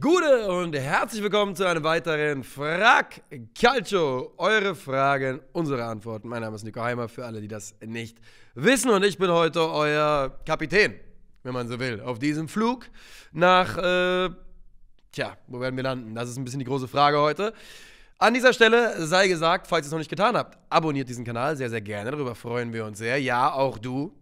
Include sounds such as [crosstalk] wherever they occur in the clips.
Gute und herzlich willkommen zu einem weiteren Frag Calcio. Eure Fragen, unsere Antworten. Mein Name ist Nico Heimer, für alle, die das nicht wissen. Und ich bin heute euer Kapitän, wenn man so will, auf diesem Flug nach, äh, tja, wo werden wir landen? Das ist ein bisschen die große Frage heute. An dieser Stelle sei gesagt, falls ihr es noch nicht getan habt, abonniert diesen Kanal sehr, sehr gerne. Darüber freuen wir uns sehr. Ja, auch du,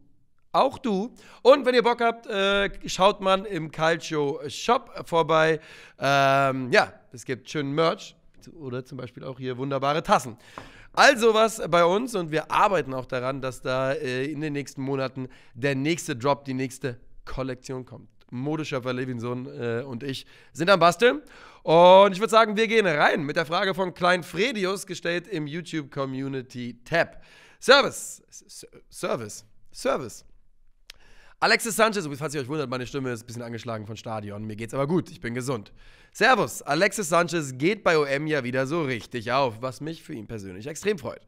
auch du. Und wenn ihr Bock habt, äh, schaut man im Calcio Shop vorbei. Ähm, ja, es gibt schönen Merch oder zum Beispiel auch hier wunderbare Tassen. Also was bei uns und wir arbeiten auch daran, dass da äh, in den nächsten Monaten der nächste Drop, die nächste Kollektion kommt. Modeschöpfer Levinson äh, und ich sind am Basteln. Und ich würde sagen, wir gehen rein mit der Frage von Klein Fredius, gestellt im YouTube Community Tab. Service. S Service. Service. Alexis Sanchez, falls ihr euch wundert, meine Stimme ist ein bisschen angeschlagen von Stadion. Mir geht's aber gut, ich bin gesund. Servus, Alexis Sanchez geht bei OM ja wieder so richtig auf, was mich für ihn persönlich extrem freut.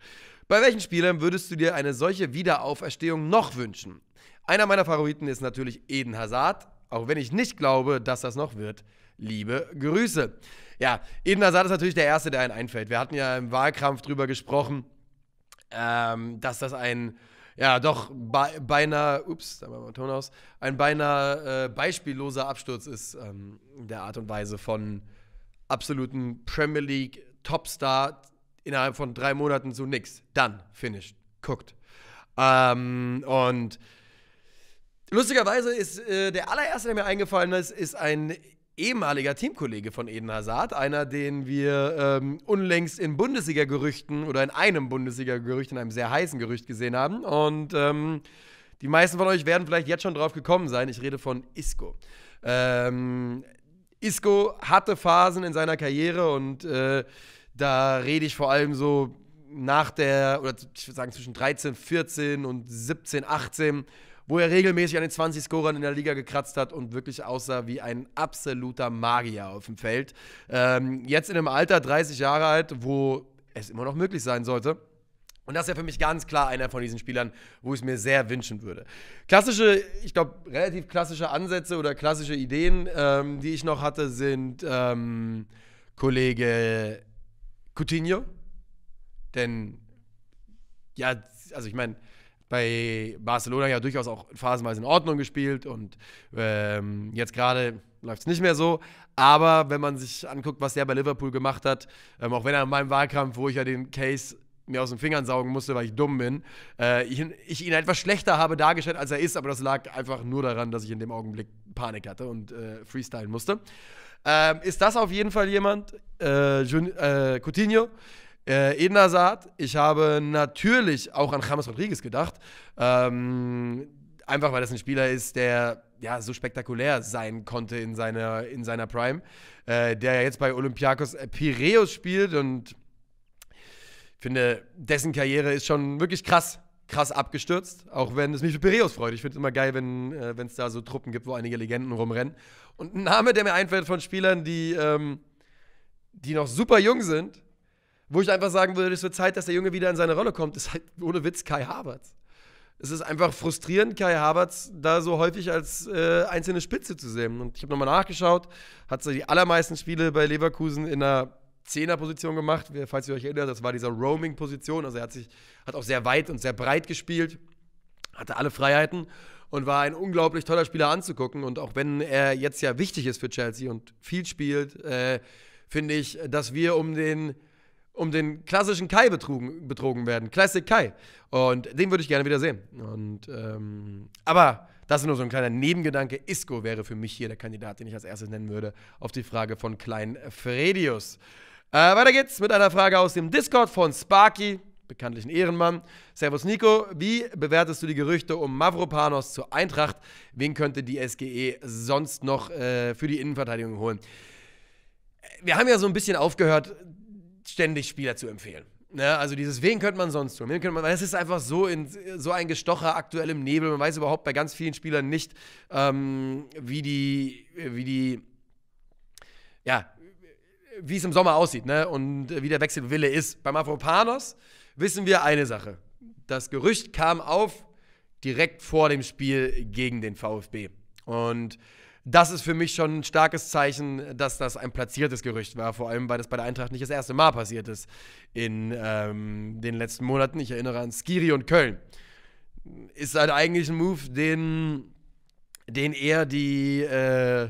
Bei welchen Spielern würdest du dir eine solche Wiederauferstehung noch wünschen? Einer meiner Favoriten ist natürlich Eden Hazard, auch wenn ich nicht glaube, dass das noch wird. Liebe Grüße. Ja, Eden Hazard ist natürlich der Erste, der einen einfällt. Wir hatten ja im Wahlkampf drüber gesprochen, ähm, dass das ein ja, doch be beinahe, ups, da machen war mein Ton aus, ein beinahe äh, beispielloser Absturz ist ähm, der Art und Weise von absoluten Premier League Topstar innerhalb von drei Monaten zu nix. Dann, finished, guckt. Ähm, und lustigerweise ist äh, der allererste, der mir eingefallen ist, ist ein ehemaliger Teamkollege von Eden Hazard, einer, den wir ähm, unlängst in Bundesliga-Gerüchten oder in einem Bundesliga-Gerücht, in einem sehr heißen Gerücht gesehen haben. Und ähm, die meisten von euch werden vielleicht jetzt schon drauf gekommen sein. Ich rede von Isco. Ähm, Isco hatte Phasen in seiner Karriere und äh, da rede ich vor allem so nach der, oder ich würde sagen zwischen 13, 14 und 17, 18 wo er regelmäßig an den 20 Scorern in der Liga gekratzt hat und wirklich aussah wie ein absoluter Magier auf dem Feld. Ähm, jetzt in einem Alter 30 Jahre alt, wo es immer noch möglich sein sollte. Und das ist ja für mich ganz klar einer von diesen Spielern, wo ich es mir sehr wünschen würde. Klassische, ich glaube, relativ klassische Ansätze oder klassische Ideen, ähm, die ich noch hatte, sind ähm, Kollege Coutinho. Denn, ja, also ich meine, bei Barcelona ja durchaus auch phasenweise in Ordnung gespielt und ähm, jetzt gerade läuft es nicht mehr so. Aber wenn man sich anguckt, was der bei Liverpool gemacht hat, ähm, auch wenn er in meinem Wahlkampf, wo ich ja den Case mir aus den Fingern saugen musste, weil ich dumm bin, äh, ich, ich, ihn etwas schlechter habe dargestellt, als er ist, aber das lag einfach nur daran, dass ich in dem Augenblick Panik hatte und äh, freestylen musste. Ähm, ist das auf jeden Fall jemand, äh, Jun, äh, Coutinho, äh, Eden Hazard, ich habe natürlich auch an James Rodriguez gedacht. Ähm, einfach weil das ein Spieler ist, der ja so spektakulär sein konnte in seiner, in seiner Prime. Äh, der jetzt bei Olympiakos äh, Piräus spielt und ich finde, dessen Karriere ist schon wirklich krass krass abgestürzt, auch wenn es mich für Piraeus freut. Ich finde es immer geil, wenn äh, es da so Truppen gibt, wo einige Legenden rumrennen. Und ein Name, der mir einfällt von Spielern, die, ähm, die noch super jung sind, wo ich einfach sagen würde, es wird Zeit, dass der Junge wieder in seine Rolle kommt, ist halt ohne Witz Kai Havertz. Es ist einfach frustrierend, Kai Havertz da so häufig als äh, einzelne Spitze zu sehen. Und ich habe nochmal nachgeschaut, hat so die allermeisten Spiele bei Leverkusen in einer Zehnerposition gemacht. Falls ihr euch erinnert, das war dieser Roaming-Position. Also er hat sich, hat auch sehr weit und sehr breit gespielt, hatte alle Freiheiten und war ein unglaublich toller Spieler anzugucken. Und auch wenn er jetzt ja wichtig ist für Chelsea und viel spielt, äh, finde ich, dass wir um den um den klassischen Kai betrugen, betrogen werden. Classic Kai. Und den würde ich gerne wieder sehen. Und, ähm, aber das ist nur so ein kleiner Nebengedanke. Isco wäre für mich hier der Kandidat, den ich als erstes nennen würde, auf die Frage von Klein Fredius. Äh, weiter geht's mit einer Frage aus dem Discord von Sparky, bekanntlichen Ehrenmann. Servus Nico, wie bewertest du die Gerüchte um Mavropanos zur Eintracht? Wen könnte die SGE sonst noch äh, für die Innenverteidigung holen? Wir haben ja so ein bisschen aufgehört, ständig Spieler zu empfehlen. Ne? Also dieses, wen könnte man sonst tun? Wen könnte man, es ist einfach so, in, so ein Gestocher aktuell im Nebel. Man weiß überhaupt bei ganz vielen Spielern nicht, ähm, wie die, wie die, ja, wie es im Sommer aussieht ne? und äh, wie der Wechselwille ist. Beim Afropanos wissen wir eine Sache. Das Gerücht kam auf direkt vor dem Spiel gegen den VfB. Und das ist für mich schon ein starkes Zeichen, dass das ein platziertes Gerücht war. Vor allem, weil das bei der Eintracht nicht das erste Mal passiert ist in ähm, den letzten Monaten. Ich erinnere an Skiri und Köln. Ist halt eigentlich ein Move, den, den eher die, äh,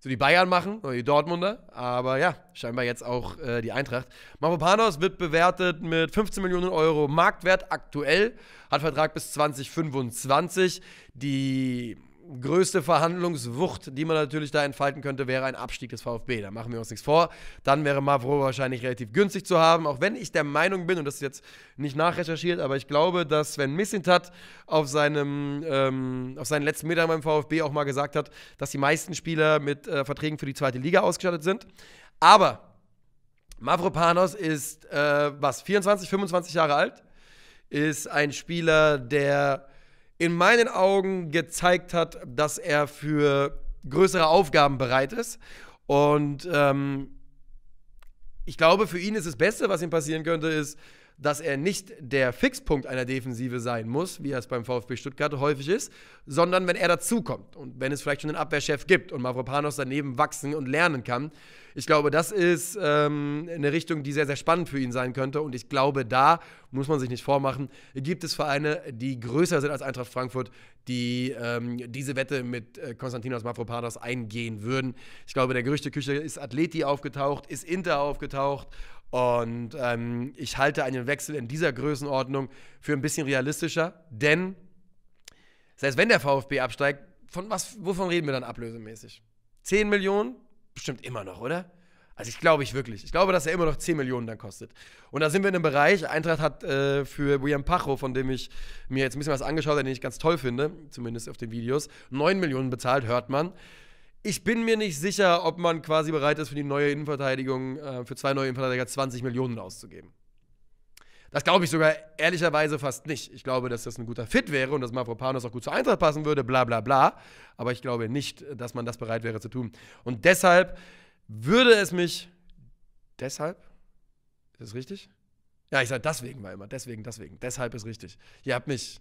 so die Bayern machen oder die Dortmunder. Aber ja, scheinbar jetzt auch äh, die Eintracht. Mavropanos wird bewertet mit 15 Millionen Euro Marktwert aktuell, hat Vertrag bis 2025. Die größte Verhandlungswucht, die man natürlich da entfalten könnte, wäre ein Abstieg des VfB. Da machen wir uns nichts vor. Dann wäre Mavro wahrscheinlich relativ günstig zu haben, auch wenn ich der Meinung bin, und das ist jetzt nicht nachrecherchiert, aber ich glaube, dass wenn Missintat auf, seinem, ähm, auf seinen letzten Metern beim VfB auch mal gesagt hat, dass die meisten Spieler mit äh, Verträgen für die zweite Liga ausgestattet sind. Aber Mavropanos ist, äh, was, 24, 25 Jahre alt, ist ein Spieler, der in meinen Augen gezeigt hat, dass er für größere Aufgaben bereit ist. Und ähm, ich glaube, für ihn ist das Beste, was ihm passieren könnte, ist, dass er nicht der Fixpunkt einer Defensive sein muss, wie es beim VfB Stuttgart häufig ist, sondern wenn er dazukommt und wenn es vielleicht schon einen Abwehrchef gibt und Mavropanos daneben wachsen und lernen kann. Ich glaube, das ist ähm, eine Richtung, die sehr, sehr spannend für ihn sein könnte. Und ich glaube, da muss man sich nicht vormachen, gibt es Vereine, die größer sind als Eintracht Frankfurt, die ähm, diese Wette mit äh, Konstantinos Mavropanos eingehen würden. Ich glaube, der Gerüchteküche ist Atleti aufgetaucht, ist Inter aufgetaucht und ähm, ich halte einen Wechsel in dieser Größenordnung für ein bisschen realistischer, denn selbst wenn der VfB absteigt, von was, wovon reden wir dann ablösemäßig? 10 Millionen? Bestimmt immer noch, oder? Also ich glaube ich wirklich. Ich glaube, dass er immer noch 10 Millionen dann kostet. Und da sind wir in einem Bereich, Eintracht hat äh, für William Pacho, von dem ich mir jetzt ein bisschen was angeschaut habe, den ich ganz toll finde, zumindest auf den Videos, 9 Millionen bezahlt, hört man ich bin mir nicht sicher, ob man quasi bereit ist, für die neue Innenverteidigung, äh, für zwei neue Innenverteidiger 20 Millionen auszugeben. Das glaube ich sogar ehrlicherweise fast nicht. Ich glaube, dass das ein guter Fit wäre und dass Mavropanos auch gut zur Eintracht passen würde, bla bla bla. Aber ich glaube nicht, dass man das bereit wäre zu tun. Und deshalb würde es mich. Deshalb? Ist das richtig? Ja, ich sage deswegen mal immer. Deswegen, deswegen. Deshalb ist richtig. Ihr habt mich.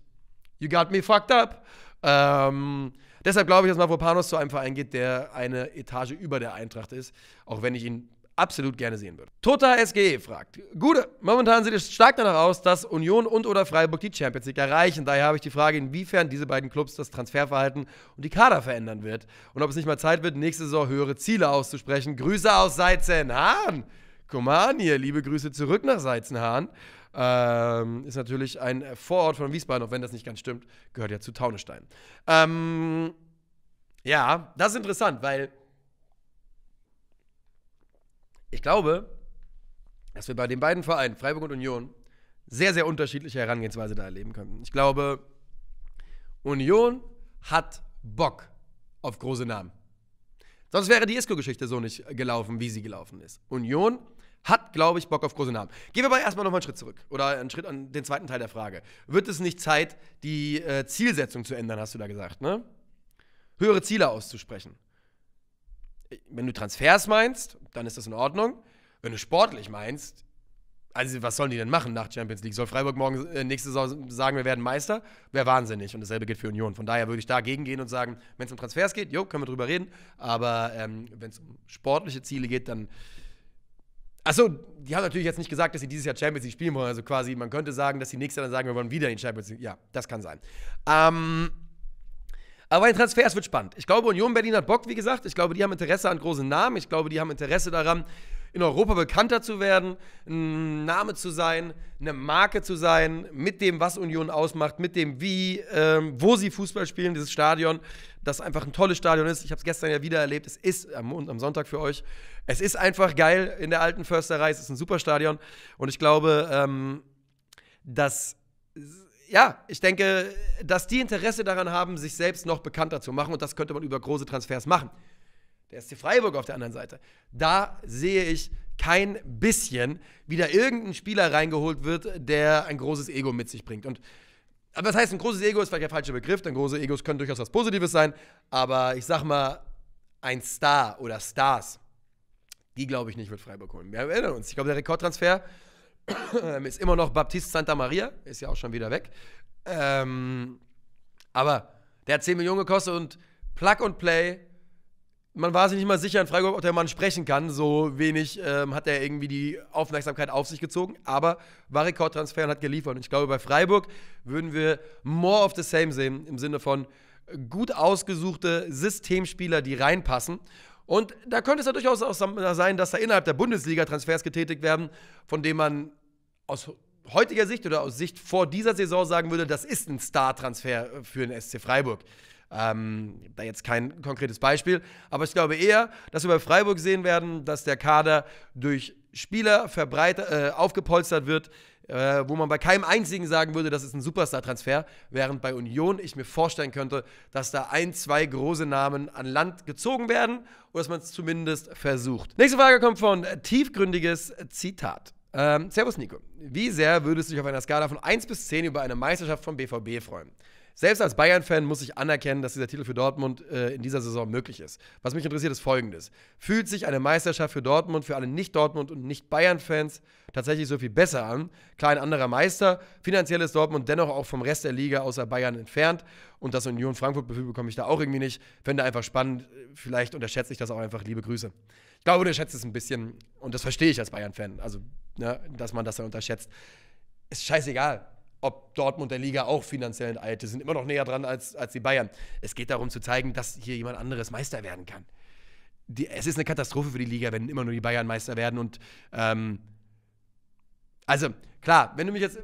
You got me fucked up. Ähm, deshalb glaube ich, dass Mavropanos zu einem Verein geht, der eine Etage über der Eintracht ist, auch wenn ich ihn absolut gerne sehen würde. Tota SGE fragt, Gute, momentan sieht es stark danach aus, dass Union und oder Freiburg die Champions League erreichen. Daher habe ich die Frage, inwiefern diese beiden Clubs das Transferverhalten und die Kader verändern wird und ob es nicht mal Zeit wird, nächste Saison höhere Ziele auszusprechen. Grüße aus Seitzen hier, Liebe Grüße zurück nach Seizenhahn. Ähm, ist natürlich ein Vorort von Wiesbaden, auch wenn das nicht ganz stimmt, gehört ja zu Taunestein. Ähm, ja, das ist interessant, weil ich glaube, dass wir bei den beiden Vereinen, Freiburg und Union, sehr, sehr unterschiedliche Herangehensweise da erleben können. Ich glaube, Union hat Bock auf große Namen. Sonst wäre die ISCO-Geschichte so nicht gelaufen, wie sie gelaufen ist. Union hat, glaube ich, Bock auf große Namen. Gehen wir aber erstmal nochmal einen Schritt zurück oder einen Schritt an den zweiten Teil der Frage. Wird es nicht Zeit, die äh, Zielsetzung zu ändern, hast du da gesagt, ne? Höhere Ziele auszusprechen. Äh, wenn du Transfers meinst, dann ist das in Ordnung. Wenn du sportlich meinst, also was sollen die denn machen nach Champions League? Soll Freiburg morgen äh, nächste Saison sagen, wir werden Meister? Wäre wahnsinnig. Und dasselbe gilt für Union. Von daher würde ich dagegen gehen und sagen, wenn es um Transfers geht, jo, können wir drüber reden. Aber ähm, wenn es um sportliche Ziele geht, dann Achso, die haben natürlich jetzt nicht gesagt, dass sie dieses Jahr Champions League spielen wollen. Also quasi, man könnte sagen, dass sie nächstes Jahr dann sagen, wir wollen wieder in die Champions League. Ja, das kann sein. Ähm, aber bei den Transfers wird spannend. Ich glaube, Union Berlin hat Bock, wie gesagt. Ich glaube, die haben Interesse an großen Namen. Ich glaube, die haben Interesse daran, in Europa bekannter zu werden, ein Name zu sein, eine Marke zu sein, mit dem, was Union ausmacht, mit dem, wie, ähm, wo sie Fußball spielen, dieses Stadion, das einfach ein tolles Stadion ist. Ich habe es gestern ja wieder erlebt. Es ist am, am Sonntag für euch. Es ist einfach geil in der alten Försterei. Es ist ein super Stadion. Und ich glaube, ähm, dass ja, ich denke, dass die Interesse daran haben, sich selbst noch bekannter zu machen und das könnte man über große Transfers machen der SC Freiburg auf der anderen Seite, da sehe ich kein bisschen, wie da irgendein Spieler reingeholt wird, der ein großes Ego mit sich bringt. Und aber das heißt, ein großes Ego ist vielleicht der falsche Begriff, denn große Egos können durchaus was Positives sein, aber ich sag mal, ein Star oder Stars, die glaube ich nicht wird Freiburg holen. Wir erinnern uns, ich glaube, der Rekordtransfer [coughs] ähm, ist immer noch Baptiste Santa Maria, ist ja auch schon wieder weg. Ähm, aber der hat 10 Millionen gekostet und Plug and Play man war sich nicht mal sicher in Freiburg, ob der Mann sprechen kann. So wenig ähm, hat er irgendwie die Aufmerksamkeit auf sich gezogen. Aber war Rekordtransfer und hat geliefert. Und ich glaube, bei Freiburg würden wir more of the same sehen. Im Sinne von gut ausgesuchte Systemspieler, die reinpassen. Und da könnte es ja durchaus auch sein, dass da innerhalb der Bundesliga Transfers getätigt werden, von denen man aus heutiger Sicht oder aus Sicht vor dieser Saison sagen würde, das ist ein Star-Transfer für den SC Freiburg. Ähm, da jetzt kein konkretes Beispiel, aber ich glaube eher, dass wir bei Freiburg sehen werden, dass der Kader durch Spieler verbreitert, äh, aufgepolstert wird, äh, wo man bei keinem einzigen sagen würde, das ist ein Superstar-Transfer, während bei Union ich mir vorstellen könnte, dass da ein, zwei große Namen an Land gezogen werden oder dass man es zumindest versucht. Nächste Frage kommt von äh, tiefgründiges Zitat. Ähm, Servus Nico, wie sehr würdest du dich auf einer Skala von 1 bis 10 über eine Meisterschaft vom BVB freuen? Selbst als Bayern-Fan muss ich anerkennen, dass dieser Titel für Dortmund äh, in dieser Saison möglich ist. Was mich interessiert, ist Folgendes. Fühlt sich eine Meisterschaft für Dortmund, für alle Nicht-Dortmund- und Nicht-Bayern-Fans tatsächlich so viel besser an? Klar, ein anderer Meister. Finanziell ist Dortmund dennoch auch vom Rest der Liga außer Bayern entfernt. Und das Union Frankfurt-Gefühl bekomme ich da auch irgendwie nicht. Fände einfach spannend. Vielleicht unterschätze ich das auch einfach. Liebe Grüße. Ich glaube, unterschätzt es ein bisschen. Und das verstehe ich als Bayern-Fan. Also, ne, dass man das dann unterschätzt. Ist scheißegal ob Dortmund der Liga auch finanziell enteilt ist, sind immer noch näher dran als, als die Bayern. Es geht darum zu zeigen, dass hier jemand anderes Meister werden kann. Die, es ist eine Katastrophe für die Liga, wenn immer nur die Bayern Meister werden. Und ähm, also klar, wenn du mich jetzt,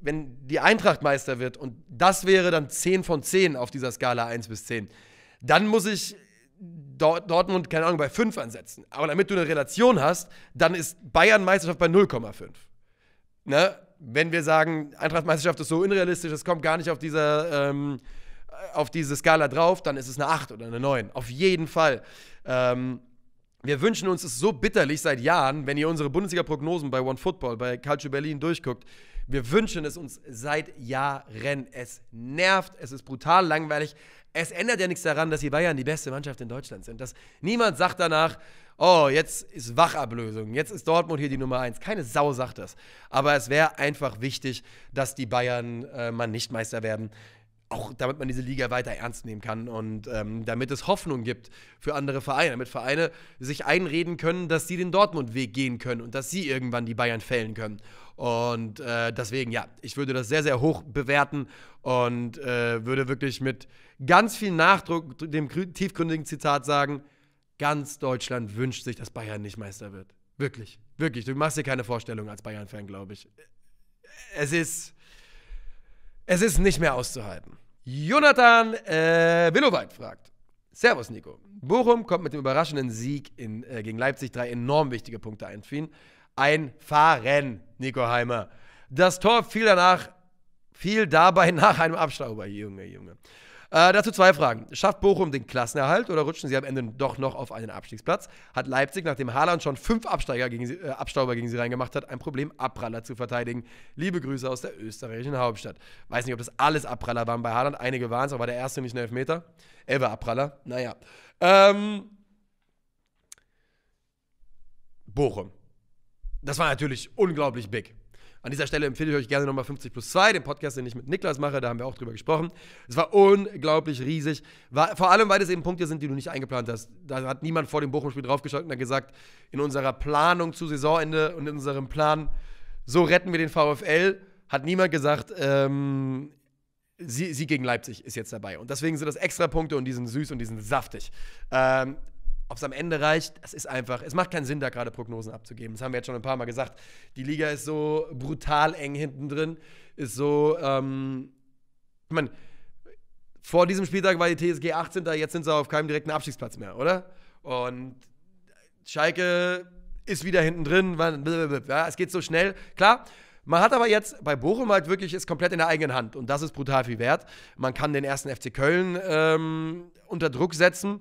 wenn die Eintracht Meister wird und das wäre dann 10 von 10 auf dieser Skala 1 bis 10, dann muss ich Dortmund, keine Ahnung, bei 5 ansetzen. Aber damit du eine Relation hast, dann ist Bayern Meisterschaft bei 0,5. Ne? wenn wir sagen, Eintrachtmeisterschaft ist so unrealistisch, es kommt gar nicht auf dieser ähm, auf diese Skala drauf, dann ist es eine 8 oder eine 9. Auf jeden Fall. Ähm, wir wünschen uns es so bitterlich seit Jahren, wenn ihr unsere Bundesliga-Prognosen bei OneFootball, bei Calcio Berlin durchguckt, wir wünschen es uns seit Jahren. Es nervt, es ist brutal langweilig. Es ändert ja nichts daran, dass die Bayern die beste Mannschaft in Deutschland sind. Dass niemand sagt danach, oh, jetzt ist Wachablösung, jetzt ist Dortmund hier die Nummer eins. Keine Sau sagt das. Aber es wäre einfach wichtig, dass die Bayern äh, mal nicht Meister werden auch damit man diese Liga weiter ernst nehmen kann und ähm, damit es Hoffnung gibt für andere Vereine, damit Vereine sich einreden können, dass sie den Dortmund-Weg gehen können und dass sie irgendwann die Bayern fällen können. Und äh, deswegen, ja, ich würde das sehr, sehr hoch bewerten und äh, würde wirklich mit ganz viel Nachdruck dem tiefgründigen Zitat sagen, ganz Deutschland wünscht sich, dass Bayern nicht Meister wird. Wirklich, wirklich. Du machst dir keine Vorstellung als Bayern-Fan, glaube ich. Es ist es ist nicht mehr auszuhalten. Jonathan äh, Willoweit fragt. Servus, Nico. Bochum kommt mit dem überraschenden Sieg in, äh, gegen Leipzig drei enorm wichtige Punkte Ein Fahren, Nico Heimer. Das Tor fiel danach, fiel dabei [laughs] nach einem Abstauber. Junge, Junge. Äh, dazu zwei Fragen. Schafft Bochum den Klassenerhalt oder rutschen sie am Ende doch noch auf einen Abstiegsplatz? Hat Leipzig, nachdem Haaland schon fünf Absteiger gegen sie, äh, Abstauber gegen sie reingemacht hat, ein Problem, Abpraller zu verteidigen? Liebe Grüße aus der österreichischen Hauptstadt. Weiß nicht, ob das alles Abpraller waren bei Haaland. Einige waren es, aber der erste nicht ein Elfmeter. Er war Abpraller. Naja. Ähm, Bochum. Das war natürlich unglaublich big. An dieser Stelle empfehle ich euch gerne nochmal 50 plus 2, den Podcast, den ich mit Niklas mache, da haben wir auch drüber gesprochen. Es war unglaublich riesig, war, vor allem, weil es eben Punkte sind, die du nicht eingeplant hast. Da hat niemand vor dem Bochum-Spiel draufgeschaut und hat gesagt, in unserer Planung zu Saisonende und in unserem Plan, so retten wir den VfL, hat niemand gesagt, ähm, Sie, Sieg gegen Leipzig ist jetzt dabei. Und deswegen sind das extra Punkte und die sind süß und die sind saftig. Ähm, ob es am Ende reicht, das ist einfach, es macht keinen Sinn, da gerade Prognosen abzugeben. Das haben wir jetzt schon ein paar Mal gesagt. Die Liga ist so brutal eng hinten drin, ist so, ähm, ich meine, vor diesem Spieltag war die TSG 18. da, Jetzt sind sie auf keinem direkten Abstiegsplatz mehr, oder? Und Schalke ist wieder hinten drin. Ja, es geht so schnell. Klar, man hat aber jetzt bei Bochum halt wirklich ist komplett in der eigenen Hand. Und das ist brutal viel wert. Man kann den ersten FC Köln ähm, unter Druck setzen.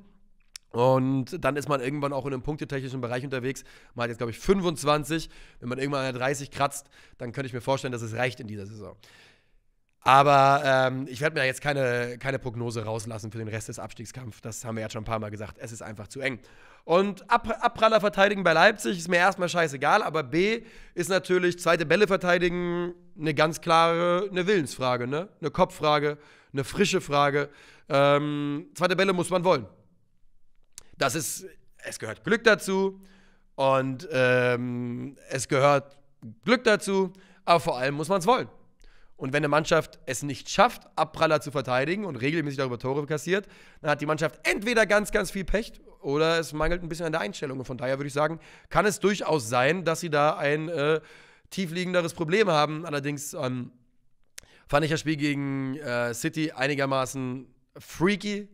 Und dann ist man irgendwann auch in einem punktetechnischen Bereich unterwegs. Man hat jetzt, glaube ich, 25. Wenn man irgendwann an der 30 kratzt, dann könnte ich mir vorstellen, dass es reicht in dieser Saison. Aber ähm, ich werde mir jetzt keine, keine Prognose rauslassen für den Rest des Abstiegskampfs. Das haben wir ja schon ein paar Mal gesagt. Es ist einfach zu eng. Und Ab Abpraller verteidigen bei Leipzig ist mir erstmal scheißegal. Aber B ist natürlich zweite Bälle verteidigen eine ganz klare eine Willensfrage, ne? eine Kopffrage, eine frische Frage. Ähm, zweite Bälle muss man wollen das ist, es gehört Glück dazu und ähm, es gehört Glück dazu, aber vor allem muss man es wollen. Und wenn eine Mannschaft es nicht schafft, Abpraller zu verteidigen und regelmäßig darüber Tore kassiert, dann hat die Mannschaft entweder ganz, ganz viel Pech oder es mangelt ein bisschen an der Einstellung. Und von daher würde ich sagen, kann es durchaus sein, dass sie da ein äh, tiefliegenderes Problem haben. Allerdings ähm, fand ich das Spiel gegen äh, City einigermaßen freaky.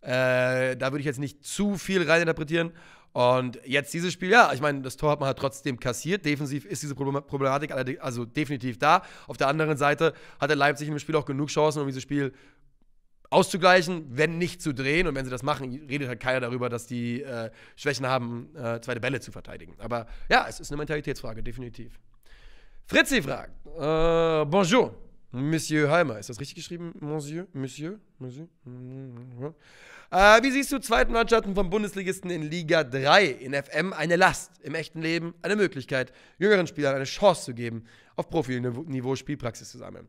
Äh, da würde ich jetzt nicht zu viel reininterpretieren. Und jetzt dieses Spiel, ja, ich meine, das Tor hat man halt trotzdem kassiert. Defensiv ist diese Problematik also definitiv da. Auf der anderen Seite hatte Leipzig im Spiel auch genug Chancen, um dieses Spiel auszugleichen, wenn nicht zu drehen. Und wenn sie das machen, redet halt keiner darüber, dass die äh, Schwächen haben, äh, zweite Bälle zu verteidigen. Aber ja, es ist eine Mentalitätsfrage, definitiv. Fritzi fragt: äh, Bonjour. Monsieur Heimer, ist das richtig geschrieben? Monsieur? Monsieur? Monsieur? Äh, wie siehst du zweiten Mannschaften vom Bundesligisten in Liga 3? In FM eine Last, im echten Leben eine Möglichkeit, jüngeren Spielern eine Chance zu geben, auf Profilniveau Spielpraxis zu sammeln.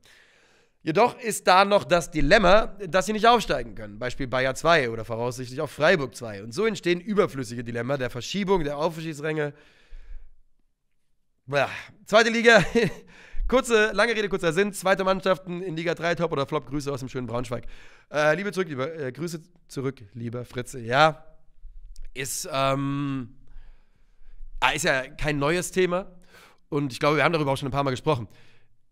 Jedoch ist da noch das Dilemma, dass sie nicht aufsteigen können. Beispiel Bayer 2 oder voraussichtlich auch Freiburg 2. Und so entstehen überflüssige Dilemma der Verschiebung der Aufstiegsränge. Zweite Liga [laughs] Kurze, lange Rede, kurzer Sinn. Zweite Mannschaften in Liga 3, Top oder Flop. Grüße aus dem schönen Braunschweig. Äh, liebe zurück, lieber, äh, Grüße zurück, lieber Fritze. Ja, ist, ähm, ah, ist ja kein neues Thema. Und ich glaube, wir haben darüber auch schon ein paar Mal gesprochen.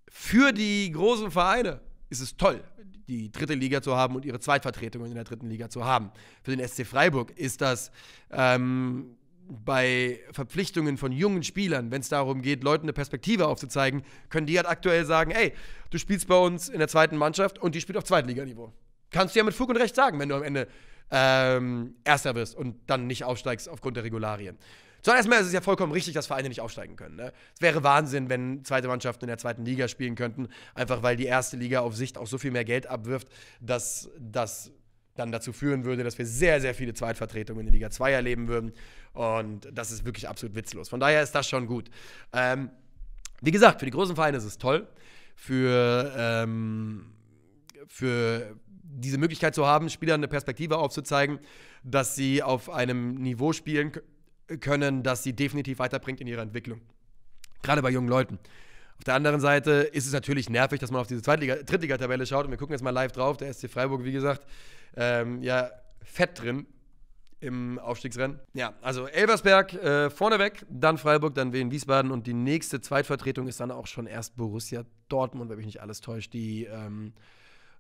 Für die großen Vereine ist es toll, die dritte Liga zu haben und ihre Zweitvertretungen in der dritten Liga zu haben. Für den SC Freiburg ist das ähm, bei Verpflichtungen von jungen Spielern, wenn es darum geht, Leuten eine Perspektive aufzuzeigen, können die halt aktuell sagen, ey, du spielst bei uns in der zweiten Mannschaft und die spielt auf Zweitliganiveau. Kannst du ja mit Fug und Recht sagen, wenn du am Ende ähm, Erster wirst und dann nicht aufsteigst aufgrund der Regularien. Zuerst mal ist es ja vollkommen richtig, dass Vereine nicht aufsteigen können. Ne? Es wäre Wahnsinn, wenn zweite Mannschaften in der zweiten Liga spielen könnten, einfach weil die erste Liga auf Sicht auch so viel mehr Geld abwirft, dass das dann dazu führen würde, dass wir sehr, sehr viele Zweitvertretungen in der Liga 2 erleben würden. Und das ist wirklich absolut witzlos. Von daher ist das schon gut. Ähm, wie gesagt, für die großen Vereine ist es toll. Für, ähm, für diese Möglichkeit zu haben, Spielern eine Perspektive aufzuzeigen, dass sie auf einem Niveau spielen können, das sie definitiv weiterbringt in ihrer Entwicklung. Gerade bei jungen Leuten. Auf der anderen Seite ist es natürlich nervig, dass man auf diese Zweitliga, Drittliga-Tabelle schaut und wir gucken jetzt mal live drauf. Der SC Freiburg, wie gesagt, ähm, ja, fett drin im Aufstiegsrennen. Ja, also Elversberg äh, vorneweg, dann Freiburg, dann Wien Wiesbaden und die nächste Zweitvertretung ist dann auch schon erst Borussia Dortmund, wenn mich nicht alles täuscht, die ähm,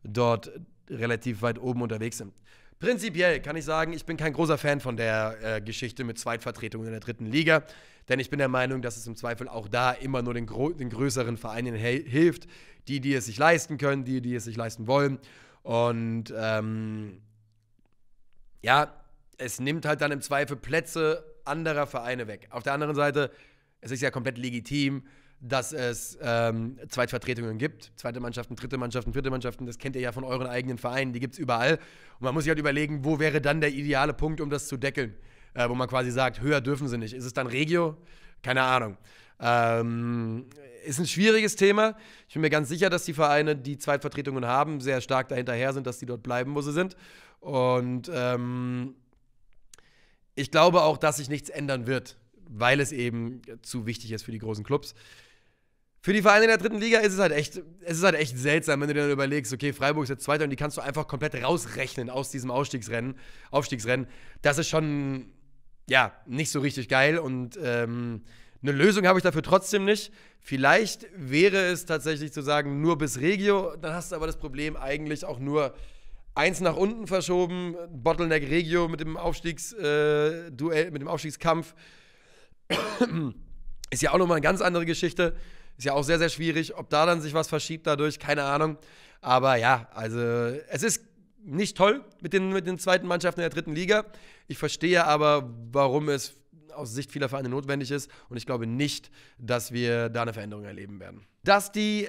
dort relativ weit oben unterwegs sind. Prinzipiell kann ich sagen, ich bin kein großer Fan von der äh, Geschichte mit Zweitvertretungen in der dritten Liga, denn ich bin der Meinung, dass es im Zweifel auch da immer nur den, den größeren Vereinen hilft, die, die es sich leisten können, die, die es sich leisten wollen. Und ähm, ja, es nimmt halt dann im Zweifel Plätze anderer Vereine weg. Auf der anderen Seite, es ist ja komplett legitim, dass es ähm, Zweitvertretungen gibt. Zweite Mannschaften, dritte Mannschaften, vierte Mannschaften, das kennt ihr ja von euren eigenen Vereinen, die gibt es überall. Und man muss sich halt überlegen, wo wäre dann der ideale Punkt, um das zu deckeln, äh, wo man quasi sagt, höher dürfen sie nicht. Ist es dann Regio? Keine Ahnung. Ähm, ist ein schwieriges Thema. Ich bin mir ganz sicher, dass die Vereine, die Zweitvertretungen haben, sehr stark dahinterher sind, dass sie dort bleiben, wo sie sind. Und ähm, ich glaube auch, dass sich nichts ändern wird, weil es eben zu wichtig ist für die großen Clubs für die Vereine in der dritten Liga ist es halt echt, es ist halt echt seltsam, wenn du dir dann überlegst, okay, Freiburg ist jetzt Zweiter und die kannst du einfach komplett rausrechnen aus diesem Ausstiegsrennen, Aufstiegsrennen. Das ist schon, ja, nicht so richtig geil und ähm, eine Lösung habe ich dafür trotzdem nicht. Vielleicht wäre es tatsächlich zu sagen, nur bis Regio, dann hast du aber das Problem eigentlich auch nur eins nach unten verschoben, Bottleneck Regio mit dem Aufstiegsduell, äh, mit dem Aufstiegskampf. [clears throat] ist ja auch nochmal eine ganz andere Geschichte. Ist ja auch sehr, sehr schwierig. Ob da dann sich was verschiebt dadurch, keine Ahnung. Aber ja, also es ist nicht toll mit den, mit den zweiten Mannschaften in der dritten Liga. Ich verstehe aber, warum es aus Sicht vieler Vereine notwendig ist. Und ich glaube nicht, dass wir da eine Veränderung erleben werden. Dass die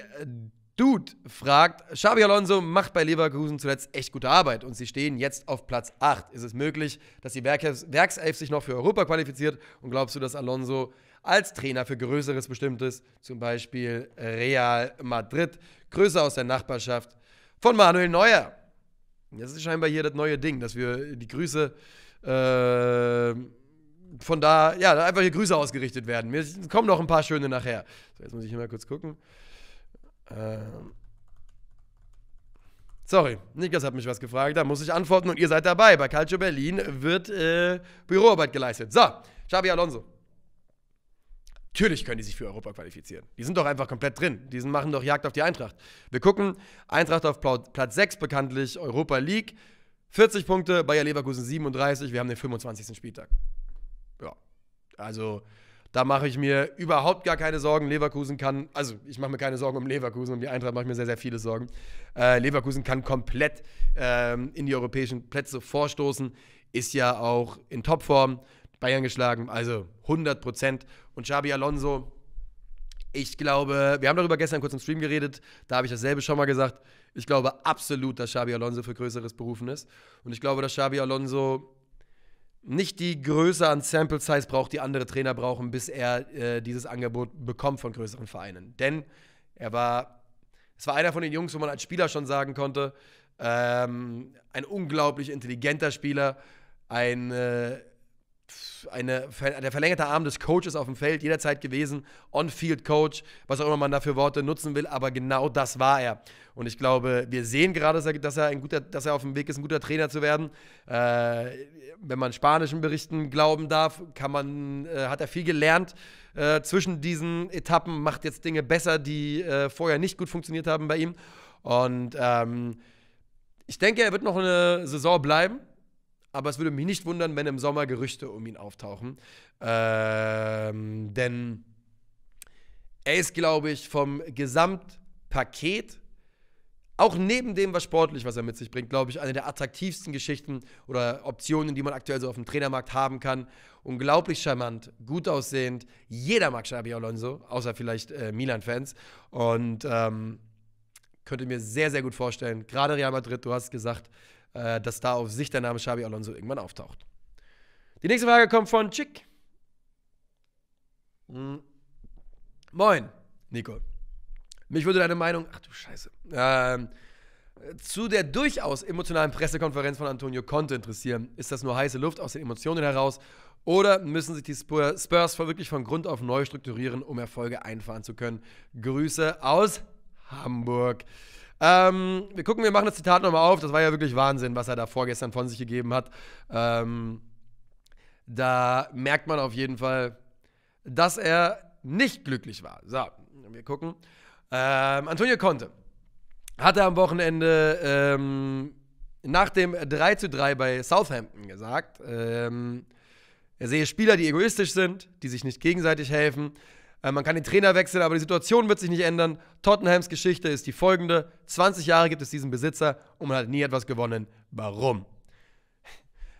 Dude fragt, Xabi Alonso macht bei Leverkusen zuletzt echt gute Arbeit und sie stehen jetzt auf Platz 8. Ist es möglich, dass die Werkself sich noch für Europa qualifiziert und glaubst du, dass Alonso als Trainer für Größeres bestimmt ist, zum Beispiel Real Madrid? Größe aus der Nachbarschaft von Manuel Neuer. Das ist scheinbar hier das neue Ding, dass wir die Grüße äh, von da, ja, einfach hier Grüße ausgerichtet werden. Mir kommen noch ein paar schöne nachher. So, jetzt muss ich hier mal kurz gucken. Ähm. Sorry, Niklas hat mich was gefragt, da muss ich antworten und ihr seid dabei. Bei Calcio Berlin wird äh, Büroarbeit geleistet. So, Xavi Alonso. Natürlich können die sich für Europa qualifizieren. Die sind doch einfach komplett drin. Die machen doch Jagd auf die Eintracht. Wir gucken, Eintracht auf Platz 6 bekanntlich, Europa League. 40 Punkte, Bayer Leverkusen 37, wir haben den 25. Spieltag. Ja, also da mache ich mir überhaupt gar keine Sorgen. Leverkusen kann, also ich mache mir keine Sorgen um Leverkusen, um die Eintracht mache ich mir sehr, sehr viele Sorgen. Äh, Leverkusen kann komplett ähm, in die europäischen Plätze vorstoßen, ist ja auch in Topform, Bayern geschlagen, also 100 Prozent. Und Xabi Alonso, ich glaube, wir haben darüber gestern kurz im Stream geredet, da habe ich dasselbe schon mal gesagt. Ich glaube absolut, dass Xabi Alonso für Größeres berufen ist. Und ich glaube, dass Xabi Alonso nicht die Größe an Sample Size braucht, die andere Trainer brauchen, bis er äh, dieses Angebot bekommt von größeren Vereinen. Denn er war, es war einer von den Jungs, wo man als Spieler schon sagen konnte, ähm, ein unglaublich intelligenter Spieler, ein äh, eine, der verlängerte Arm des Coaches auf dem Feld jederzeit gewesen, On-Field-Coach, was auch immer man dafür Worte nutzen will, aber genau das war er. Und ich glaube, wir sehen gerade, dass er, ein guter, dass er auf dem Weg ist, ein guter Trainer zu werden. Äh, wenn man spanischen Berichten glauben darf, kann man, äh, hat er viel gelernt äh, zwischen diesen Etappen, macht jetzt Dinge besser, die äh, vorher nicht gut funktioniert haben bei ihm. Und ähm, ich denke, er wird noch eine Saison bleiben aber es würde mich nicht wundern, wenn im Sommer Gerüchte um ihn auftauchen. Ähm, denn er ist, glaube ich, vom Gesamtpaket, auch neben dem, was sportlich, was er mit sich bringt, glaube ich, eine der attraktivsten Geschichten oder Optionen, die man aktuell so auf dem Trainermarkt haben kann. Unglaublich charmant, gut aussehend. Jeder mag Xabi Alonso, außer vielleicht äh, Milan-Fans. Und ähm, könnte mir sehr, sehr gut vorstellen, gerade Real Madrid, du hast gesagt, äh, dass da auf sich der Name Xabi Alonso irgendwann auftaucht. Die nächste Frage kommt von Chick. Hm. Moin, Nico. Mich würde deine Meinung, ach du Scheiße, ähm, zu der durchaus emotionalen Pressekonferenz von Antonio Conte interessieren. Ist das nur heiße Luft aus den Emotionen heraus oder müssen sich die Spurs wirklich von Grund auf neu strukturieren, um Erfolge einfahren zu können? Grüße aus Hamburg. Ähm, wir gucken, wir machen das Zitat nochmal auf. Das war ja wirklich Wahnsinn, was er da vorgestern von sich gegeben hat. Ähm, da merkt man auf jeden Fall, dass er nicht glücklich war. So, wir gucken. Ähm, Antonio Conte hatte am Wochenende ähm, nach dem 3 zu 3 bei Southampton gesagt, ähm, er sehe Spieler, die egoistisch sind, die sich nicht gegenseitig helfen, äh, man kann den Trainer wechseln, aber die Situation wird sich nicht ändern. Tottenhams Geschichte ist die folgende: 20 Jahre gibt es diesen Besitzer und man hat nie etwas gewonnen. Warum?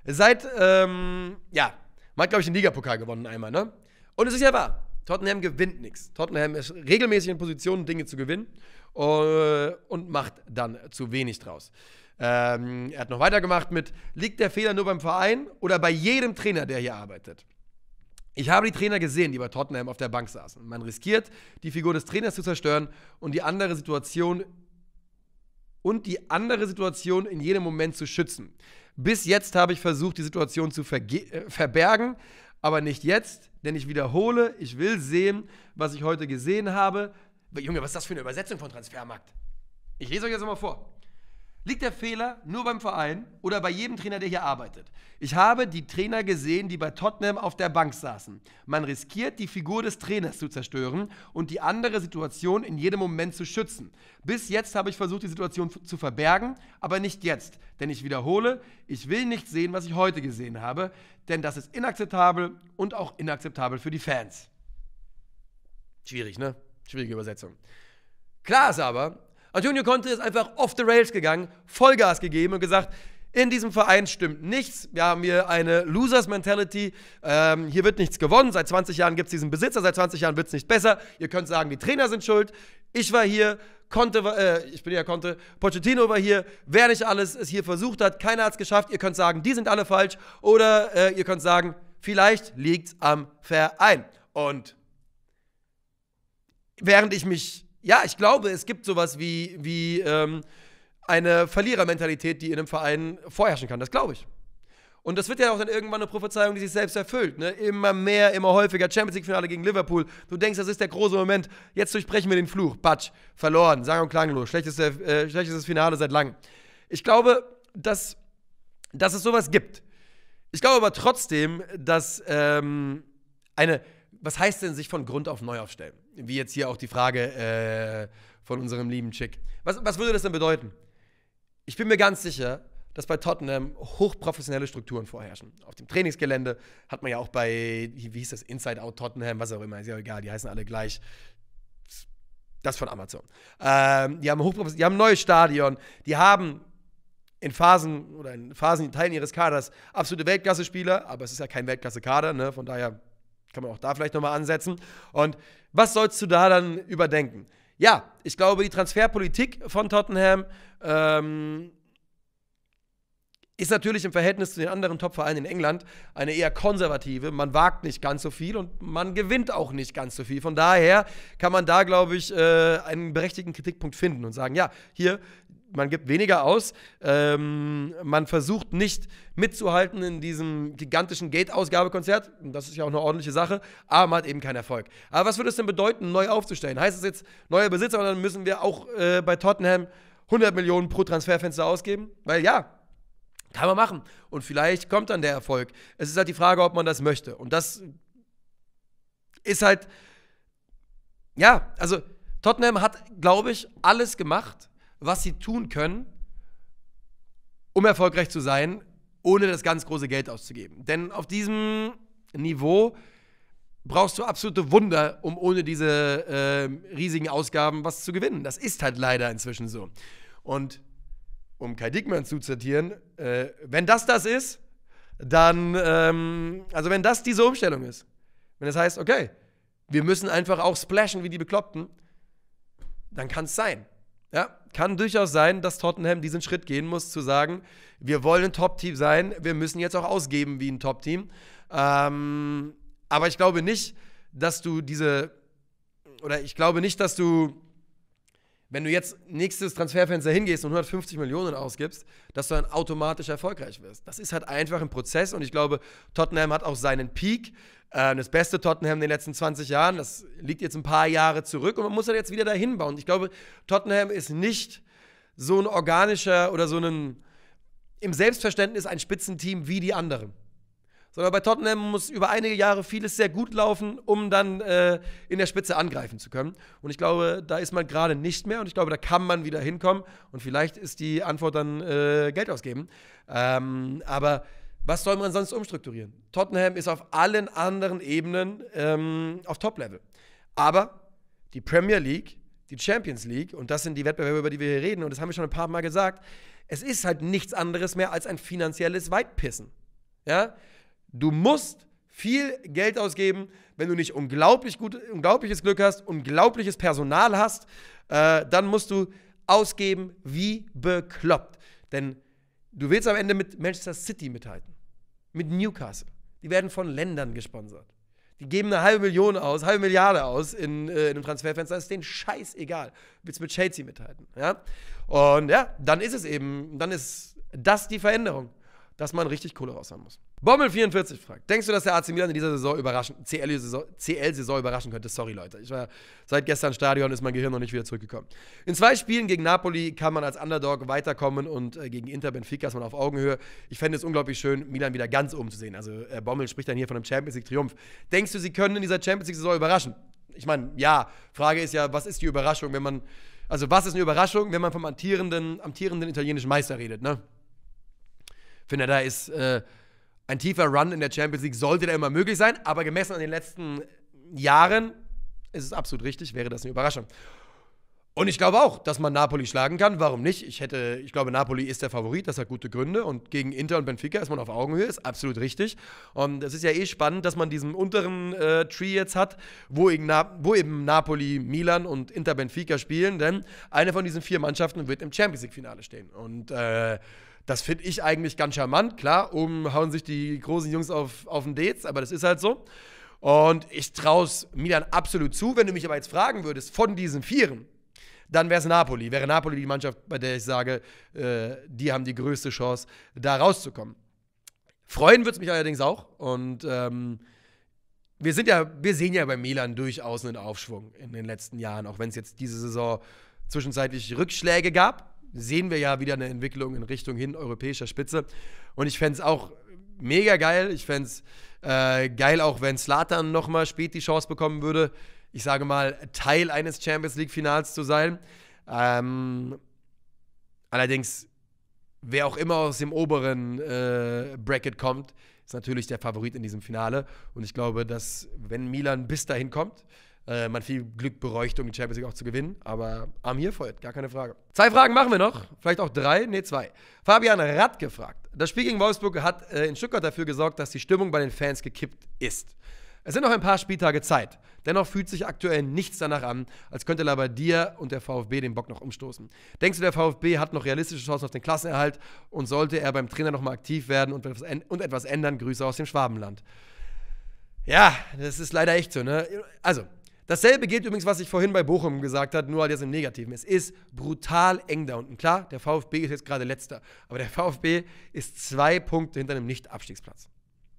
Seit, ähm, ja, man hat, glaube ich, den Ligapokal gewonnen einmal, ne? Und es ist ja wahr. Tottenham gewinnt nichts. Tottenham ist regelmäßig in Position, Dinge zu gewinnen uh, und macht dann zu wenig draus. Ähm, er hat noch weitergemacht mit: Liegt der Fehler nur beim Verein oder bei jedem Trainer, der hier arbeitet? Ich habe die Trainer gesehen, die bei Tottenham auf der Bank saßen. Man riskiert, die Figur des Trainers zu zerstören und die andere Situation und die andere Situation in jedem Moment zu schützen. Bis jetzt habe ich versucht, die Situation zu äh, verbergen, aber nicht jetzt, denn ich wiederhole, ich will sehen, was ich heute gesehen habe. Junge, was ist das für eine Übersetzung von Transfermarkt? Ich lese euch jetzt mal vor. Liegt der Fehler nur beim Verein oder bei jedem Trainer, der hier arbeitet? Ich habe die Trainer gesehen, die bei Tottenham auf der Bank saßen. Man riskiert, die Figur des Trainers zu zerstören und die andere Situation in jedem Moment zu schützen. Bis jetzt habe ich versucht, die Situation zu verbergen, aber nicht jetzt. Denn ich wiederhole, ich will nicht sehen, was ich heute gesehen habe, denn das ist inakzeptabel und auch inakzeptabel für die Fans. Schwierig, ne? Schwierige Übersetzung. Klar ist aber, Antonio Conte ist einfach off the rails gegangen, Vollgas gegeben und gesagt, in diesem Verein stimmt nichts. Wir haben hier eine Losers-Mentality. Ähm, hier wird nichts gewonnen. Seit 20 Jahren gibt es diesen Besitzer. Seit 20 Jahren wird es nicht besser. Ihr könnt sagen, die Trainer sind schuld. Ich war hier. Conte, war, äh, ich bin ja Conte. Pochettino war hier. Wer nicht alles es hier versucht hat, keiner hat es geschafft. Ihr könnt sagen, die sind alle falsch. Oder äh, ihr könnt sagen, vielleicht liegt es am Verein. Und während ich mich ja, ich glaube, es gibt sowas wie, wie ähm, eine Verlierermentalität, die in einem Verein vorherrschen kann. Das glaube ich. Und das wird ja auch dann irgendwann eine Prophezeiung, die sich selbst erfüllt. Ne? Immer mehr, immer häufiger. Champions League-Finale gegen Liverpool. Du denkst, das ist der große Moment. Jetzt durchbrechen wir den Fluch. Batsch. Verloren. Sang- und klanglos. Schlechtes, äh, schlechtes Finale seit langem. Ich glaube, dass, dass es sowas gibt. Ich glaube aber trotzdem, dass ähm, eine was heißt denn sich von Grund auf neu aufstellen? Wie jetzt hier auch die Frage äh, von unserem lieben Chick. Was, was würde das denn bedeuten? Ich bin mir ganz sicher, dass bei Tottenham hochprofessionelle Strukturen vorherrschen. Auf dem Trainingsgelände hat man ja auch bei, wie hieß das, Inside Out Tottenham, was auch immer, ist ja egal, die heißen alle gleich. Das von Amazon. Ähm, die, haben hochprofessionelle, die haben ein neues Stadion, die haben in Phasen oder in Phasen, in Teilen ihres Kaders absolute Weltklasse-Spieler, aber es ist ja kein Weltklasse-Kader, ne? von daher kann man auch da vielleicht nochmal ansetzen. Und was sollst du da dann überdenken? Ja, ich glaube, die Transferpolitik von Tottenham ähm, ist natürlich im Verhältnis zu den anderen Top-Vereinen in England eine eher konservative. Man wagt nicht ganz so viel und man gewinnt auch nicht ganz so viel. Von daher kann man da, glaube ich, äh, einen berechtigten Kritikpunkt finden und sagen, ja, hier, man gibt weniger aus, ähm, man versucht nicht mitzuhalten in diesem gigantischen Gate-Ausgabekonzert, das ist ja auch eine ordentliche Sache, aber man hat eben keinen Erfolg. Aber was würde es denn bedeuten, neu aufzustellen? Heißt es jetzt neuer Besitzer und dann müssen wir auch äh, bei Tottenham 100 Millionen pro Transferfenster ausgeben? Weil ja, kann man machen. Und vielleicht kommt dann der Erfolg. Es ist halt die Frage, ob man das möchte. Und das ist halt, ja, also Tottenham hat, glaube ich, alles gemacht, was sie tun können, um erfolgreich zu sein, ohne das ganz große Geld auszugeben. Denn auf diesem Niveau brauchst du absolute Wunder, um ohne diese äh, riesigen Ausgaben was zu gewinnen. Das ist halt leider inzwischen so. Und um Kai Dickmann zu zitieren, äh, wenn das das ist, dann, ähm, also wenn das diese Umstellung ist, wenn es das heißt, okay, wir müssen einfach auch splashen wie die Bekloppten, dann kann es sein, ja, kann durchaus sein, dass Tottenham diesen Schritt gehen muss, zu sagen, wir wollen ein Top-Team sein, wir müssen jetzt auch ausgeben wie ein Top-Team. Ähm, aber ich glaube nicht, dass du diese, oder ich glaube nicht, dass du wenn du jetzt nächstes Transferfenster hingehst und 150 Millionen ausgibst, dass du dann automatisch erfolgreich wirst. Das ist halt einfach ein Prozess und ich glaube, Tottenham hat auch seinen Peak. Ähm, das beste Tottenham in den letzten 20 Jahren, das liegt jetzt ein paar Jahre zurück und man muss halt jetzt wieder dahin bauen. Ich glaube, Tottenham ist nicht so ein organischer oder so ein im Selbstverständnis ein Spitzenteam wie die anderen sondern bei Tottenham muss über einige Jahre vieles sehr gut laufen, um dann äh, in der Spitze angreifen zu können. Und ich glaube, da ist man gerade nicht mehr und ich glaube, da kann man wieder hinkommen. Und vielleicht ist die Antwort dann äh, Geld ausgeben. Ähm, aber was soll man sonst umstrukturieren? Tottenham ist auf allen anderen Ebenen ähm, auf Top-Level. Aber die Premier League, die Champions League, und das sind die Wettbewerbe, über die wir hier reden, und das haben wir schon ein paar Mal gesagt, es ist halt nichts anderes mehr als ein finanzielles Weitpissen. Ja? Du musst viel Geld ausgeben, wenn du nicht unglaublich gut, unglaubliches Glück hast, unglaubliches Personal hast, äh, dann musst du ausgeben wie bekloppt. Denn du willst am Ende mit Manchester City mithalten, mit Newcastle. Die werden von Ländern gesponsert. Die geben eine halbe Million aus, halbe Milliarde aus in, äh, in einem Transferfenster. Das ist denen scheißegal. Willst mit Chelsea mithalten. Ja? Und ja, dann ist es eben, dann ist das die Veränderung dass man richtig Kohle raushauen muss. Bommel44 fragt, denkst du, dass der AC Milan in dieser Saison überraschen, CL-Saison CL überraschen könnte? Sorry, Leute, ich war seit gestern Stadion, ist mein Gehirn noch nicht wieder zurückgekommen. In zwei Spielen gegen Napoli kann man als Underdog weiterkommen und äh, gegen Inter Benfica ist man auf Augenhöhe. Ich fände es unglaublich schön, Milan wieder ganz oben zu sehen. Also äh, Bommel spricht dann hier von einem Champions League-Triumph. Denkst du, sie können in dieser Champions League-Saison überraschen? Ich meine, ja, Frage ist ja, was ist die Überraschung, wenn man, also was ist eine Überraschung, wenn man vom amtierenden, amtierenden italienischen Meister redet, ne? finde, da ist äh, ein tiefer Run in der Champions League, sollte da immer möglich sein, aber gemessen an den letzten Jahren ist es absolut richtig, wäre das eine Überraschung. Und ich glaube auch, dass man Napoli schlagen kann. Warum nicht? Ich hätte, ich glaube, Napoli ist der Favorit, das hat gute Gründe. Und gegen Inter und Benfica ist man auf Augenhöhe, ist absolut richtig. Und es ist ja eh spannend, dass man diesen unteren äh, Tree jetzt hat, wo eben, wo eben Napoli, Milan und Inter Benfica spielen, denn eine von diesen vier Mannschaften wird im Champions League-Finale stehen. Und äh, das finde ich eigentlich ganz charmant. Klar, oben hauen sich die großen Jungs auf, auf den Dates, aber das ist halt so. Und ich traue es Milan absolut zu. Wenn du mich aber jetzt fragen würdest, von diesen Vieren, dann wäre es Napoli. Wäre Napoli die Mannschaft, bei der ich sage, äh, die haben die größte Chance, da rauszukommen. Freuen würde es mich allerdings auch. Und ähm, wir sind ja, wir sehen ja bei Milan durchaus einen Aufschwung in den letzten Jahren, auch wenn es jetzt diese Saison zwischenzeitlich Rückschläge gab sehen wir ja wieder eine Entwicklung in Richtung hin europäischer Spitze. Und ich fände es auch mega geil. Ich fände es äh, geil, auch wenn Slatan nochmal spät die Chance bekommen würde, ich sage mal, Teil eines Champions League-Finals zu sein. Ähm, allerdings, wer auch immer aus dem oberen äh, Bracket kommt, ist natürlich der Favorit in diesem Finale. Und ich glaube, dass, wenn Milan bis dahin kommt, äh, man viel Glück bräuchte, um die Champions League auch zu gewinnen. Aber am hier for gar keine Frage. Zwei Fragen machen wir noch. Vielleicht auch drei, nee, zwei. Fabian Ratt gefragt. Das Spiel gegen Wolfsburg hat äh, in Stuttgart dafür gesorgt, dass die Stimmung bei den Fans gekippt ist. Es sind noch ein paar Spieltage Zeit. Dennoch fühlt sich aktuell nichts danach an, als könnte Labadia und der VfB den Bock noch umstoßen. Denkst du, der VfB hat noch realistische Chancen auf den Klassenerhalt und sollte er beim Trainer nochmal aktiv werden und etwas ändern? Grüße aus dem Schwabenland. Ja, das ist leider echt so, ne? Also, Dasselbe gilt übrigens, was ich vorhin bei Bochum gesagt habe, nur halt jetzt im Negativen. Es ist brutal eng da unten. Klar, der VfB ist jetzt gerade letzter, aber der VfB ist zwei Punkte hinter einem Nicht-Abstiegsplatz.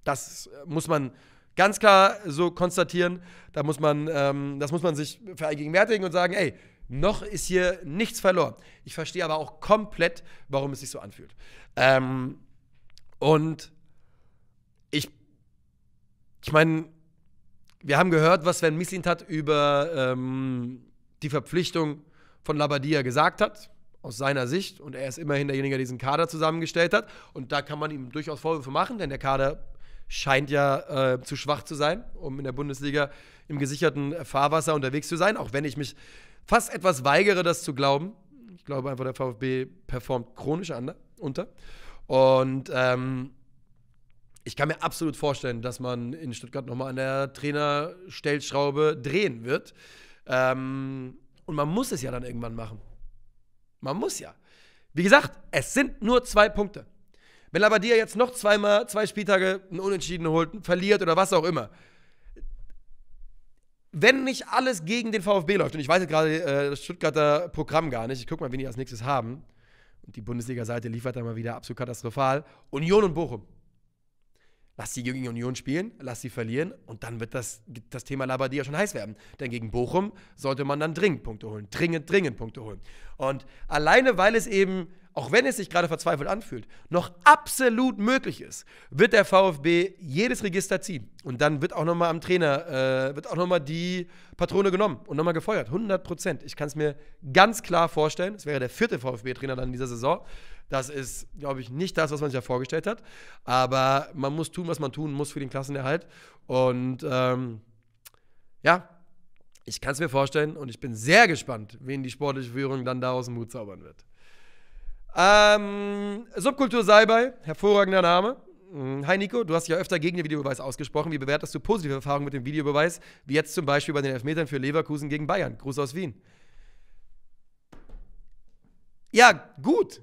Das muss man ganz klar so konstatieren. Da muss man, ähm, das muss man sich vergegenwärtigen und sagen, ey, noch ist hier nichts verloren. Ich verstehe aber auch komplett, warum es sich so anfühlt. Ähm, und ich, ich meine, wir haben gehört, was Sven Mislintat über ähm, die Verpflichtung von Labadia gesagt hat, aus seiner Sicht. Und er ist immerhin derjenige, der diesen Kader zusammengestellt hat. Und da kann man ihm durchaus Vorwürfe machen, denn der Kader scheint ja äh, zu schwach zu sein, um in der Bundesliga im gesicherten Fahrwasser unterwegs zu sein. Auch wenn ich mich fast etwas weigere, das zu glauben. Ich glaube einfach, der VfB performt chronisch unter. Und ähm, ich kann mir absolut vorstellen, dass man in Stuttgart nochmal an der Trainerstellschraube drehen wird. Ähm, und man muss es ja dann irgendwann machen. Man muss ja. Wie gesagt, es sind nur zwei Punkte. Wenn aber dir jetzt noch zweimal, zwei Spieltage einen Unentschieden holt, verliert oder was auch immer, wenn nicht alles gegen den VfB läuft, und ich weiß jetzt gerade äh, das Stuttgarter Programm gar nicht, ich gucke mal, wen die als nächstes haben, und die Bundesliga-Seite liefert da mal wieder absolut katastrophal, Union und Bochum. Lass die gegen Union spielen, lass sie verlieren und dann wird das, das Thema Labadia schon heiß werden. Denn gegen Bochum sollte man dann dringend Punkte holen. Dringend, dringend Punkte holen. Und alleine, weil es eben, auch wenn es sich gerade verzweifelt anfühlt, noch absolut möglich ist, wird der VfB jedes Register ziehen. Und dann wird auch nochmal am Trainer, äh, wird auch nochmal die Patrone genommen und nochmal gefeuert. 100 Prozent. Ich kann es mir ganz klar vorstellen. Es wäre der vierte VfB-Trainer dann in dieser Saison. Das ist, glaube ich, nicht das, was man sich ja vorgestellt hat. Aber man muss tun, was man tun muss für den Klassenerhalt. Und ähm, ja, ich kann es mir vorstellen und ich bin sehr gespannt, wen die sportliche Führung dann da aus dem Hut zaubern wird. Ähm, Subkultur Salbei, hervorragender Name. Hm, hi Nico, du hast dich ja öfter gegen den Videobeweis ausgesprochen. Wie bewertest du positive Erfahrungen mit dem Videobeweis, wie jetzt zum Beispiel bei den Elfmetern für Leverkusen gegen Bayern? Gruß aus Wien. Ja, gut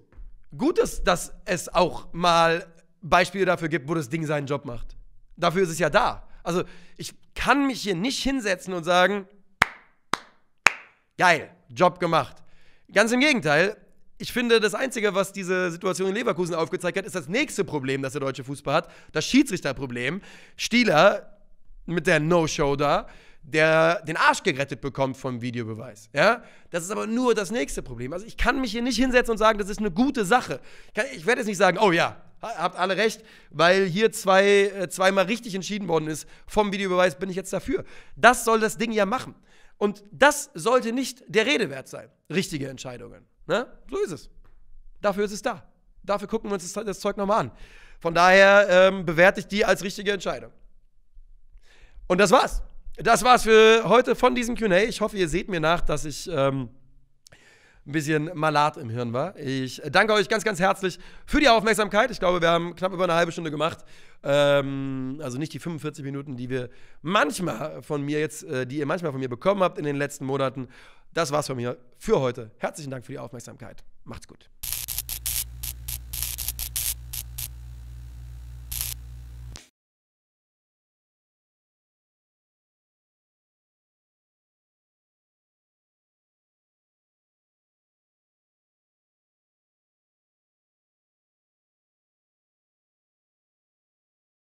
gut ist, dass es auch mal Beispiele dafür gibt, wo das Ding seinen Job macht. Dafür ist es ja da. Also ich kann mich hier nicht hinsetzen und sagen, geil, Job gemacht. Ganz im Gegenteil, ich finde, das Einzige, was diese Situation in Leverkusen aufgezeigt hat, ist das nächste Problem, das der deutsche Fußball hat, das Schiedsrichterproblem. Stieler mit der No-Show da der den Arsch gerettet bekommt vom Videobeweis. Ja? Das ist aber nur das nächste Problem. Also ich kann mich hier nicht hinsetzen und sagen, das ist eine gute Sache. Ich, werde jetzt nicht sagen, oh ja, habt alle recht, weil hier zwei, äh, zweimal richtig entschieden worden ist vom Videobeweis, bin ich jetzt dafür. Das soll das Ding ja machen. Und das sollte nicht der Rede wert sein. Richtige Entscheidungen. Ne? So ist es. Dafür ist es da. Dafür gucken wir uns das, das Zeug nochmal an. Von daher ähm, bewerte ich die als richtige Entscheidung. Und das war's das war's für heute von diesem QA. Ich hoffe, ihr seht mir nach, dass ich ähm, ein bisschen malat im Hirn war. Ich danke euch ganz, ganz herzlich für die Aufmerksamkeit. Ich glaube, wir haben knapp über eine halbe Stunde gemacht. Ähm, also nicht die 45 Minuten, die wir manchmal von mir jetzt, äh, die ihr manchmal von mir bekommen habt in den letzten Monaten. Das war's von mir für heute. Herzlichen Dank für die Aufmerksamkeit. Macht's gut.